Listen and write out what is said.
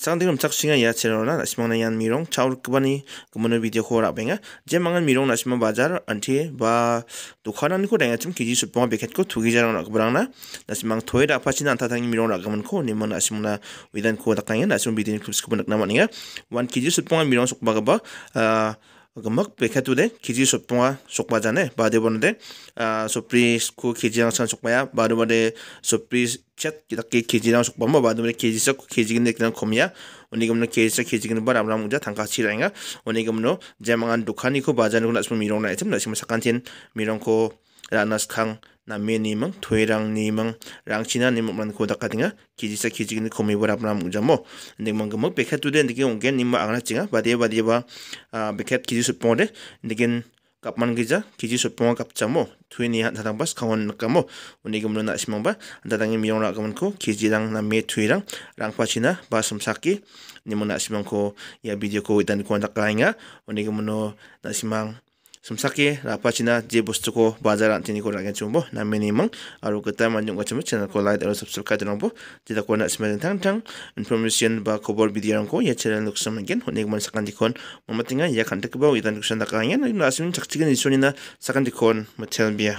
sang dingrum chak singa ya chero na simang nyan mirong chaur kbani kmono video ko ra benga je mangan mirong na sima bazar anthe ba dukhanan ko dang chim kiji supma beket ko thugi jarang na kbrang na na simang thoi da pachin an thatang mirong ra gamon ko ni mona simna widan ko da kang na sim bidin clips ko nak na maninga wan kiji supma mirong sok ba ba uh, ah, gamak pekha tu de khiji sopwa sokwa jane bade bon de so pris ko khiji na san sokwa bade bon de so pris chat ki tak ki khiji na sokwa ma bade bon de khiji sok khiji ne kran khomya oni gam na khiji sok khiji ne bara amram uja thanga chi rainga oni gam no jemangan dukhani ko bajan ko lasmi mirong na etim na sim sakantin mirong ko ranas kang na me ni mang thoi rang ni mang rang china ni mang ko dakka dinga ki ji sa ki ji ni komi bara pram ja mo ni mang gam pe tu den ki ong ni ma angra chinga ba de ba de ba a be kha ki ji su pon de ni gen kap man gi ja ki ji su pon kap cha thui ni han thang bas khawon ka mo ni gam na sim ba da dang mi yong ra gam ko ki ji rang na me thui rang rang pa china ba sum sak ki ni mo na sim ko ya video ko dan ko dakka nga ni gam no na simang sumsaki rapa china je bostu ko bazar an tini ko rangen chumbo na minimum aru kata manjung ko channel ko like aru subscribe dan bo jeda ko na smen tang tang information ba ko bol video ko ya channel nok sam again honi man sakan dikon mamatinga ya kan tak ba idan nok sam dakang ya na asmin chak chigen isoni na sakan dikon matel